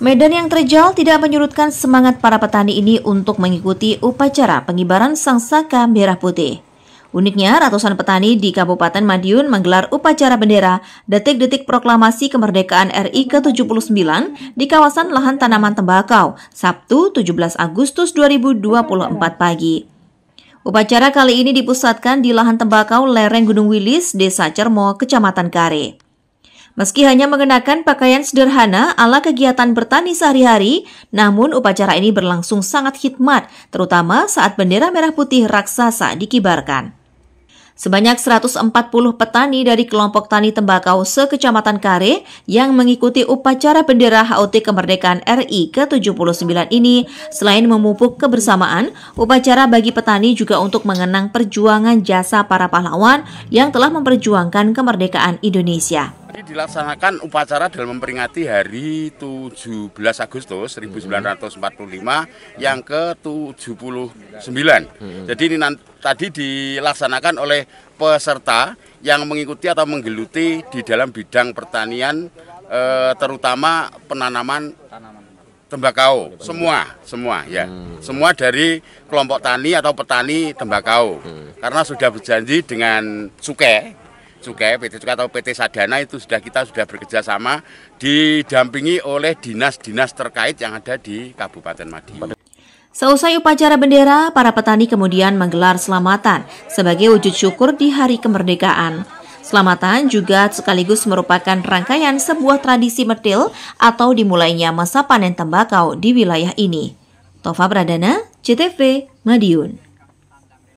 Medan yang terjal tidak menyurutkan semangat para petani ini untuk mengikuti upacara pengibaran sang saka merah putih. Uniknya, ratusan petani di Kabupaten Madiun menggelar upacara bendera detik-detik proklamasi kemerdekaan RI ke-79 di kawasan lahan tanaman tembakau, Sabtu 17 Agustus 2024 pagi. Upacara kali ini dipusatkan di lahan tembakau lereng Gunung Wilis, Desa Cermo, Kecamatan Kare. Meski hanya mengenakan pakaian sederhana ala kegiatan bertani sehari-hari, namun upacara ini berlangsung sangat hikmat, terutama saat bendera merah putih raksasa dikibarkan. Sebanyak 140 petani dari kelompok tani tembakau sekecamatan Kare yang mengikuti upacara bendera HOT Kemerdekaan RI ke-79 ini, selain memupuk kebersamaan, upacara bagi petani juga untuk mengenang perjuangan jasa para pahlawan yang telah memperjuangkan kemerdekaan Indonesia. Jadi dilaksanakan upacara dalam memperingati hari 17 Agustus 1945 yang ke-79. Hmm. Jadi ini tadi dilaksanakan oleh peserta yang mengikuti atau menggeluti di dalam bidang pertanian eh, terutama penanaman tembakau semua semua ya hmm. semua dari kelompok tani atau petani tembakau hmm. karena sudah berjanji dengan suke Cukai, ya, PT Cukai atau PT Sadana itu sudah kita sudah bekerja sama didampingi oleh dinas-dinas terkait yang ada di Kabupaten Madiun. Seusai upacara bendera, para petani kemudian menggelar selamatan sebagai wujud syukur di hari kemerdekaan. Selamatan juga sekaligus merupakan rangkaian sebuah tradisi metil atau dimulainya masa panen tembakau di wilayah ini. Tova Pradana, CTV, Madiun.